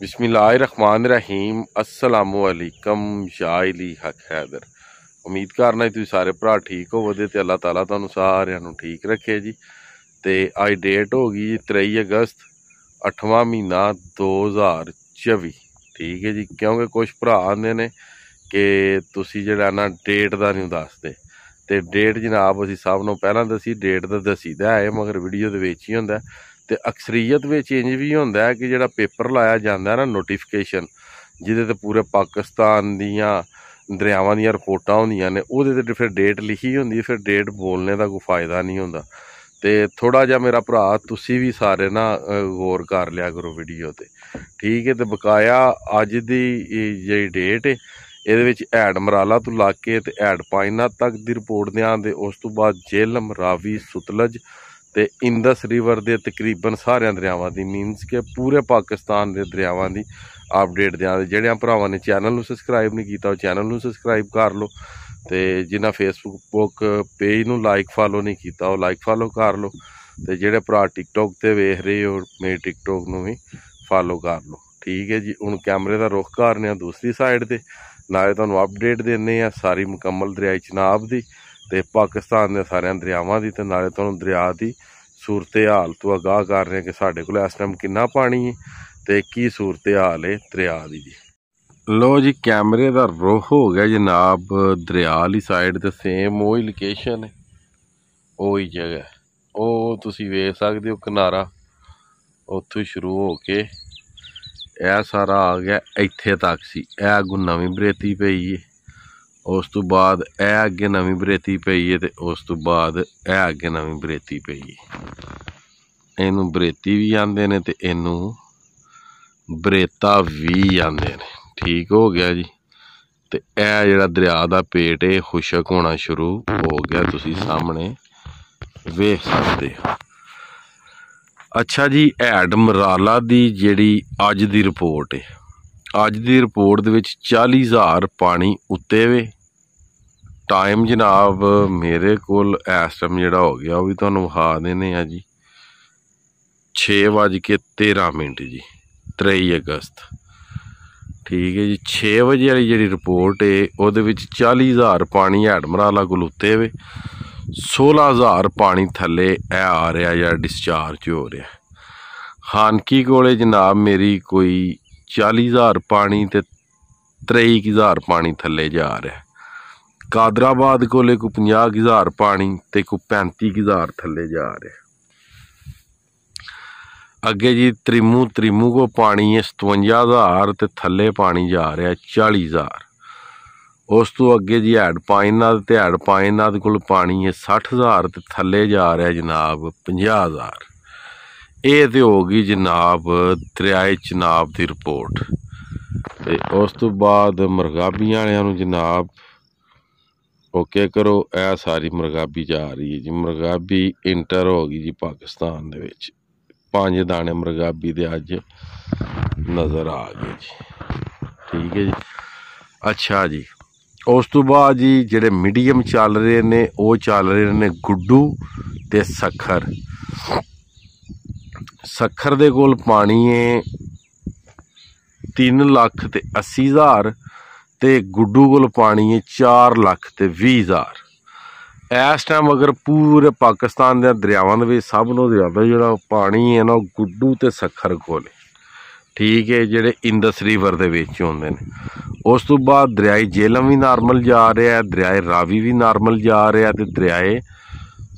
ਬਿਸਮਿਲ੍ਲਾਹਿਰਰਹਿਮਾਨਿਰਰਹੀਮ ਅਸਲਾਮੁ ਅਲੈਕਮ ਯਾ ਇਲੀ ਹਕ ਹੈਦਰ ਉਮੀਦ ਕਰਨਾ ਹੈ ਤੁਸੀਂ ਸਾਰੇ ਭਰਾ ਠੀਕ ਹੋਵੋਗੇ ਤੇ ਅੱਲਾਹ ਤਾਲਾ ਤੁਹਾਨੂੰ ਸਾਰਿਆਂ ਨੂੰ ਠੀਕ ਰੱਖੇ ਜੀ ਤੇ ਅੱਜ ਡੇਟ ਹੋ ਗਈ 23 ਅਗਸਤ 8ਵਾਂ ਮਹੀਨਾ 2024 ਠੀਕ ਹੈ ਜੀ ਕਿਉਂਕਿ ਕੁਝ ਭਰਾ ਆਂਦੇ ਨੇ ਕਿ ਤੁਸੀਂ ਜਿਹੜਾ ਨਾ ਡੇਟ ਦਾ ਨਹੀਂ ਦੱਸਦੇ ਤੇ ਡੇਟ ਜਨਾਬ ਅਸੀਂ ਸਭ ਨੂੰ ਪਹਿਲਾਂ ਦੱਸੀ ਡੇਟ ਦਾ ਦਸੀਦਾ ਹੈ ਮਗਰ ਵੀਡੀਓ ਦੇ ਵਿੱਚ ਹੀ ਹੁੰਦਾ ਤੇ ਅਕਸਰੀਅਤ ਵਿੱਚ ਇੰਜ ਵੀ ਹੁੰਦਾ ਹੈ ਕਿ ਜਿਹੜਾ ਪੇਪਰ ਲਾਇਆ ਜਾਂਦਾ ਨਾ ਨੋਟੀਫਿਕੇਸ਼ਨ ਜਿਹਦੇ ਤੇ ਪੂਰੇ ਪਾਕਿਸਤਾਨ ਦੀਆਂ ਦਰਿਆਵਾਂ ਦੀਆਂ ਰਿਪੋਰਟਾਂ ਹੁੰਦੀਆਂ ਨੇ ਉਹਦੇ ਤੇ ਫਿਰ ਡੇਟ ਲਿਖੀ ਹੁੰਦੀ ਫਿਰ ਡੇਟ ਬੋਲਣੇ ਦਾ ਕੋਈ ਫਾਇਦਾ ਨਹੀਂ ਹੁੰਦਾ ਤੇ ਥੋੜਾ ਜਿਹਾ ਮੇਰਾ ਭਰਾ ਤੁਸੀਂ ਵੀ ਸਾਰੇ ਨਾ ਗੌਰ ਕਰ ਲਿਆ ਕਰੋ ਵੀਡੀਓ ਤੇ ਠੀਕ ਹੈ ਤੇ ਬਕਾਇਆ ਅੱਜ ਦੀ ਜਿਹੜੀ ਡੇਟ ਹੈ ਇਹਦੇ ਵਿੱਚ ਐਡ ਮਰਾਲਾ ਤੋਂ ਲਾ ਕੇ ਤੇ ਐਡ ਪਾਇਨਾ ਤੱਕ ਦੀ ਰਿਪੋਰਟ ਦੇ ਆਂਦੇ ਉਸ ਤੋਂ ਬਾਅਦ ਜੇਲਮ ਰਾਵੀ ਸੁਤਲਜ ਤੇ ਇੰਦਸ ਰਿਵਰ ਦੇ ਤਕਰੀਬਨ ਸਾਰਿਆਂ ਦਰਿਆਵਾਂ ਦੀ ਮੀਨਸ ਕਿ ਪੂਰੇ ਪਾਕਿਸਤਾਨ ਦੇ ਦਰਿਆਵਾਂ ਦੀ ਅਪਡੇਟ ਦਿਆਂ ਜਿਹੜਿਆਂ ਭਰਾਵਾਂ ਨੇ ਚੈਨਲ ਨੂੰ ਸਬਸਕ੍ਰਾਈਬ ਨਹੀਂ ਕੀਤਾ ਉਹ ਚੈਨਲ ਨੂੰ ਸਬਸਕ੍ਰਾਈਬ ਕਰ ਲਓ ਤੇ ਜਿਨ੍ਹਾਂ ਫੇਸਬੁੱਕ ਪੇਜ ਨੂੰ ਲਾਈਕ ਫਾਲੋ ਨਹੀਂ ਕੀਤਾ ਉਹ ਲਾਈਕ ਫਾਲੋ ਕਰ ਲਓ ਤੇ ਜਿਹੜੇ ਭਰਾ ਟਿਕਟੌਕ ਤੇ ਵੇਖ ਰਹੇ ਹੋ ਮੇਰੇ ਟਿਕਟੌਕ ਨੂੰ ਵੀ ਫਾਲੋ ਕਰ ਲਓ ਠੀਕ ਹੈ ਜੀ ਹੁਣ ਕੈਮਰੇ ਦਾ ਰੁਖ ਕਰਨੇ ਆ ਦੂਸਰੀ ਸਾਈਡ ਤੇ ਨਾਲੇ ਤੁਹਾਨੂੰ ਅਪਡੇਟ ਦਿੰਨੇ ਆ ਸਾਰੀ ਮੁਕੰਮਲ ਦਰਿਆਈ ਚਨਾਬ ਦੀ ਤੇ ਪਾਕਿਸਤਾਨ ਦੇ ਸਾਰਿਆਂ ਦਰਿਆਵਾਂ ਦੀ ਤੇ ਨਾਲੇ ਤੁਹਾਨੂੰ ਦਰਿਆ ਦੀ ਸੂਰਤ ਹਾਲ ਤੋਂ ਅਗਾਹ ਕਰ ਰਹੇ ਕਿ ਸਾਡੇ ਕੋਲ ਇਸ ਟਾਈਮ ਕਿੰਨਾ ਪਾਣੀ ਹੈ ਤੇ ਕੀ ਸੂਰਤ ਹਾਲ ਹੈ ਦਰਿਆ ਦੀ ਜੀ ਲੋ ਜੀ ਕੈਮਰੇ ਦਾ ਰੋਹ ਹੋ ਗਿਆ ਜਨਾਬ ਦਰਿਆ ਵਾਲੀ ਸਾਈਡ ਤੇ ਸੇਮ ਉਹੀ ਲੋਕੇਸ਼ਨ ਹੈ ਉਹੀ ਜਗ੍ਹਾ ਉਹ ਤੁਸੀਂ ਵੇਖ ਸਕਦੇ ਹੋ ਕਿਨਾਰਾ ਉੱਥੋਂ ਸ਼ੁਰੂ ਹੋ ਕੇ ਇਹ ਸਾਰਾ ਆ ਗਿਆ ਇੱਥੇ ਤੱਕ ਸੀ ਇਹ ਗੁ ਨਵੀਂ ਬਰੇਤੀ ਪਈ ਹੈ ਉਸ ਤੋਂ ਬਾਅਦ ਇਹ ਅੱਗੇ ਨਵੀਂ ਬਰੇਤੀ ਪਈ ਹੈ ਤੇ ਉਸ ਤੋਂ ਬਾਅਦ ਇਹ ਅੱਗੇ ਨਵੀਂ ਬਰੇਤੀ ਪਈ ਹੈ ਇਹਨੂੰ ਬਰੇਤੀ ਵੀ ਆਂਦੇ ਨੇ ਤੇ ਇਹਨੂੰ ਬਰੇਤਾ ਵੀ ਆਂਦੇ ਨੇ ਠੀਕ ਹੋ ਗਿਆ ਜੀ ਤੇ ਇਹ ਜਿਹੜਾ ਦਰਿਆ ਦਾ ਪੇਟ ਇਹ ਖੁਸ਼ਕ ਹੋਣਾ ਸ਼ੁਰੂ ਹੋ ਗਿਆ ਤੁਸੀਂ ਸਾਹਮਣੇ ਵੇਖ ਸਕਦੇ ਹੋ ਅੱਛਾ ਜੀ ਐਡਮਰਾਲਾ ਦੀ ਜਿਹੜੀ ਅੱਜ ਦੀ ਰਿਪੋਰਟ ਹੈ ਅੱਜ ਦੀ ਰਿਪੋਰਟ ਦੇ ਵਿੱਚ 40000 ਪਾਣੀ ਉੱਤੇ ਵੇ ਟਾਈਮ ਜਨਾਬ ਮੇਰੇ ਕੋਲ ਇਸ ਟਾਈਮ ਜਿਹੜਾ ਹੋ ਗਿਆ ਉਹ ਵੀ ਤੁਹਾਨੂੰ ਵਿਖਾ ਦੇਨੇ ਆ ਜੀ 6 ਵਜੇ 13 ਮਿੰਟ ਜੀ 23 ਅਗਸਤ ਠੀਕ ਹੈ ਜੀ 6 ਵਜੇ ਵਾਲੀ ਜਿਹੜੀ ਰਿਪੋਰਟ ਏ ਉਹਦੇ ਵਿੱਚ 40000 ਪਾਣੀ ਹੈਡਮਰਾਲਾ ਕੋਲ ਉੱਤੇ ਹੋਵੇ 16000 ਪਾਣੀ ਥੱਲੇ ਐ ਆ ਰਿਹਾ ਜਾਂ ਡਿਸਚਾਰਜ ਹੋ ਰਿਹਾ ਖਾਨਕੀ ਕੋਲੇ ਜਨਾਬ ਮੇਰੀ ਕੋਈ 40000 ਪਾਣੀ ਤੇ 23000 ਪਾਣੀ ਥੱਲੇ ਜਾ ਰਿਹਾ ਕਾਦਰਾਬਾਦ ਕੋਲੇ ਕੋ 50000 ਪਾਣੀ ਤੇ ਕੋ 35000 ਥੱਲੇ ਜਾ ਰਿਹਾ ਅੱਗੇ ਜੀ ਤ੍ਰਿਮੂ ਤ੍ਰਿਮੂ ਕੋ ਪਾਣੀ ਹੈ 57000 ਤੇ ਥੱਲੇ ਪਾਣੀ ਜਾ ਰਿਹਾ 40000 ਉਸ ਤੋਂ ਅੱਗੇ ਜੀ ਹੈਡ ਨਾਲ ਤੇ ਹੈਡ ਨਾਲ ਕੋਲ ਪਾਣੀ ਹੈ 60000 ਤੇ ਥੱਲੇ ਜਾ ਰਿਹਾ ਜਨਾਬ 50000 ਇਹ ਤੇ ਹੋ ਗਈ ਜਨਾਬ ਦਰਿਆਏ ਚਨਾਬ ਦੀ ਰਿਪੋਰਟ ਤੇ ਉਸ ਤੋਂ ਬਾਅਦ ਮਰਗਾਬੀਆਂ ਵਾਲਿਆਂ ਨੂੰ ਜਨਾਬ ਓਕੇ ਕਰੋ ਇਹ ਸਾਰੀ ਮਰਗਾਬੀ ਜਾ ਰਹੀ ਹੈ ਜੀ ਮਰਗਾਬੀ ਇੰਟਰ ਹੋ ਗਈ ਜੀ ਪਾਕਿਸਤਾਨ ਦੇ ਵਿੱਚ ਪੰਜ ਦਾਣੇ ਮਰਗਾਬੀ ਦੇ ਅੱਜ ਨਜ਼ਰ ਆ ਗਏ ਜੀ ਠੀਕ ਹੈ ਜੀ ਅੱਛਾ ਜੀ ਉਸ ਤੋਂ ਬਾਅਦ ਜੀ ਜਿਹੜੇ ਮੀਡੀਅਮ ਚੱਲ ਰਹੇ ਨੇ ਉਹ ਚੱਲ ਰਹੇ ਨੇ ਗੁੱਡੂ ਤੇ ਸਖਰ ਸਖਰ ਦੇ ਕੋਲ ਪਾਣੀ ਹੈ 3 ਲੱਖ ਤੇ 80 ਹਜ਼ਾਰ ਤੇ ਗੁੱਡੂ ਕੋਲ ਪਾਣੀ ਹੈ 4 ਲੱਖ ਤੇ 20 ਹਜ਼ਾਰ ਇਸ ਟਾਈਮ ਅਗਰ ਪੂਰੇ ਪਾਕਿਸਤਾਨ ਦੇ ਦਰਿਆਵਾਂ ਦੇ ਵਿੱਚ ਸਭ ਨੂੰ ਜ਼ਿਆਦਾ ਜਿਹੜਾ ਪਾਣੀ ਹੈ ਨਾ ਗੁੱਡੂ ਤੇ ਸਖਰ ਕੋਲ ਠੀਕ ਹੈ ਜਿਹੜੇ ਇੰਦਸ ਰਿਵਰ ਦੇ ਵਿੱਚ ਹੁੰਦੇ ਨੇ ਉਸ ਤੋਂ ਬਾਅਦ ਦਰਿਆਈ ਜੇਲਮ ਵੀ ਨਾਰਮਲ ਜਾ ਰਿਹਾ ਹੈ ਦਰਿਆਏ ਰਾਵੀ ਵੀ ਨਾਰਮਲ ਜਾ ਰਿਹਾ ਤੇ ਦਰਿਆਏ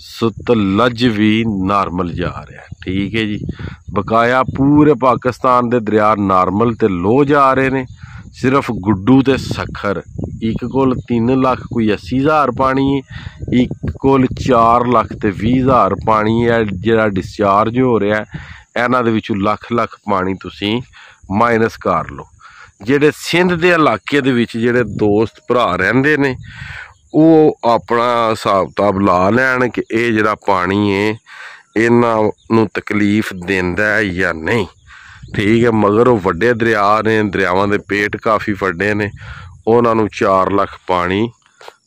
ਸਤਲਜ ਵੀ ਨਾਰਮਲ ਜਾ ਰਿਹਾ ਠੀਕ ਹੈ ਜੀ ਬਕਾਇਆ ਪੂਰੇ ਪਾਕਿਸਤਾਨ ਦੇ ਦਰਿਆ ਨਾਰਮਲ ਤੇ ਲੋ ਜਾ ਰਹੇ ਨੇ ਸਿਰਫ ਗੁੱਡੂ ਤੇ ਸਖਰ ਇੱਕ ਕੋਲ 3 ਲੱਖ ਕੋਈ 80000 ਪਾਣੀ ਇੱਕ ਕੋਲ 4 ਲੱਖ ਤੇ 20000 ਪਾਣੀ ਹੈ ਜਿਹੜਾ ਡਿਸਚਾਰਜ ਹੋ ਰਿਹਾ ਹੈ ਇਹਨਾਂ ਦੇ ਵਿੱਚੋਂ ਲੱਖ ਲੱਖ ਪਾਣੀ ਤੁਸੀਂ ਮਾਈਨਸ ਕਰ ਲਓ ਜਿਹੜੇ ਸਿੰਧ ਦੇ ਇਲਾਕੇ ਦੇ ਵਿੱਚ ਜਿਹੜੇ ਦੋਸਤ ਭਰਾ ਰਹਿੰਦੇ ਨੇ ਉਹ ਆਪਣਾ ਹਿਸਾਬ ਤਾਬ ਲਾ ਲੈਣ ਕਿ ਇਹ ਜਿਹੜਾ ਪਾਣੀ ਹੈ ਇਹਨਾਂ ਨੂੰ ਤਕਲੀਫ ਦਿੰਦਾ ਹੈ ਜਾਂ ਨਹੀਂ ਠੀਕ ਹੈ ਮਗਰ ਉਹ ਵੱਡੇ ਦਰਿਆ ਨੇ ਦਰਿਆਵਾਂ ਦੇ ਪੇਟ ਕਾਫੀ ਵੱਡੇ ਨੇ ਉਹਨਾਂ ਨੂੰ 4 ਲੱਖ ਪਾਣੀ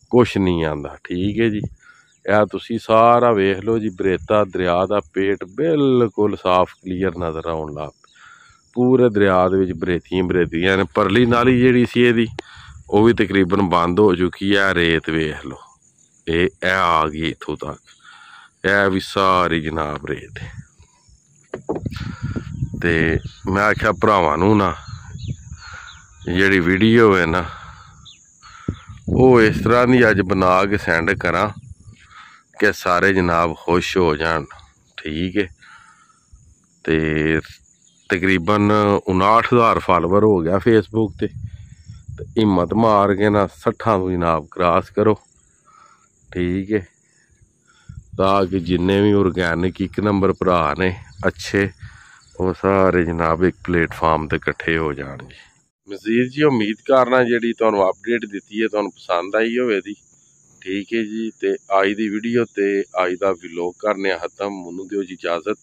ਕੁਛ ਨਹੀਂ ਆਂਦਾ ਠੀਕ ਹੈ ਜੀ ਇਹ ਤੁਸੀਂ ਸਾਰਾ ਵੇਖ ਲਓ ਜੀ ਬਰੇਤਾ ਦਰਿਆ ਦਾ ਪੇਟ ਬਿਲਕੁਲ ਸਾਫ਼ ਕਲੀਅਰ ਨਜ਼ਰ ਆਉਣ ਲੱਗ ਪੂਰੇ ਦਰਿਆ ਦੇ ਵਿੱਚ ਬਰੇਤੀਆਂ ਬਰੇਤੀਆਂ ਨੇ ਪਰਲੀ ਨਾਲੀ ਜਿਹੜੀ ਸੀ ਇਹਦੀ ਉਹ ਵੀ ਤਕਰੀਬਨ ਬੰਦ ਹੋ ਚੁੱਕੀ ਹੈ ਰੇਤ ਵੇਖ ਲਓ ਇਹ ਇਹ ਆ ਗਈ ਇਥੋਂ ਤੱਕ ਇਹ ਵੀ ਸਾਰੀ ਜਨਾਬ ਰੇਤ ਤੇ ਮੈਂ ਆਖਿਆ ਭਰਾਵਾਂ ਨੂੰ ਨਾ ਜਿਹੜੀ ਵੀਡੀਓ ਹੈ ਨਾ ਉਹ ਇਸ ਤਰ੍ਹਾਂ ਦੀ ਅੱਜ ਬਣਾ ਕੇ ਸੈਂਡ ਕਰਾਂ ਕਿ ਸਾਰੇ ਜਨਾਬ ਖੁਸ਼ ਹੋ ਜਾਣ ਠੀਕ ਹੈ ਤੇ ਤਕਰੀਬਨ 59000 ਫਾਲੋਅਰ ਹੋ ਗਿਆ ਫੇਸਬੁੱਕ ਤੇ ਤੇ ਹਿੰਮਤ ਮਾਰ ਕੇ ਨਾ 60 ਨੂੰ ਜਨਾਬ ਕ੍ਰਾਸ ਕਰੋ ਠੀਕ ਹੈ ਤਾਂ ਕਿ ਜਿੰਨੇ ਵੀ ਆਰਗੈਨਿਕ ਇੱਕ ਨੰਬਰ ਭਰਾ ਨੇ ਅੱਛੇ ਉਹ ਸਾਰੇ ਜਨਾਬ ਇੱਕ ਪਲੇਟਫਾਰਮ ਤੇ ਇਕੱਠੇ ਹੋ ਜਾਣ ਜੀ ਮਜ਼ੀਦ ਜੀ ਉਮੀਦ ਕਰਨਾ ਜਿਹੜੀ ਤੁਹਾਨੂੰ ਅਪਡੇਟ ਦਿੱਤੀ ਹੈ ਤੁਹਾਨੂੰ ਪਸੰਦ ਆਈ ਹੋਵੇ ਦੀ ਠੀਕ ਹੈ ਜੀ ਤੇ ਅੱਜ ਦੀ ਵੀਡੀਓ ਤੇ ਅੱਜ ਦਾ ਵਲੌਗ ਕਰਨੇ ਖਤਮ ਮੈਨੂੰ ਦਿਓ ਜੀ ਇਜਾਜ਼ਤ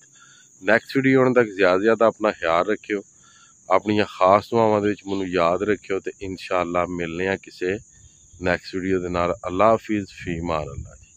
ਨੈਕਸਟ ਵੀਡੀਓ ਹੋਣ ਤੱਕ ਜ਼ਿਆਦਾ ਜ਼ਿਆਦਾ ਆਪਣਾ ਖਿਆਲ ਰੱਖਿਓ ਆਪਣੀਆਂ ਖਾਸ ਦੁਆਵਾਂ ਦੇ ਵਿੱਚ ਮੈਨੂੰ ਯਾਦ ਰੱਖਿਓ ਤੇ ਇਨਸ਼ਾਅੱਲਾ ਮਿਲਨੇ ਆ ਕਿਸੇ ਨੈਕਸਟ ਵੀਡੀਓ ਦੇ ਨਾਲ ਅੱਲਾ ਹਾਫਿਜ਼ ਫੀ ਮਾਨ ਅੱਲਾ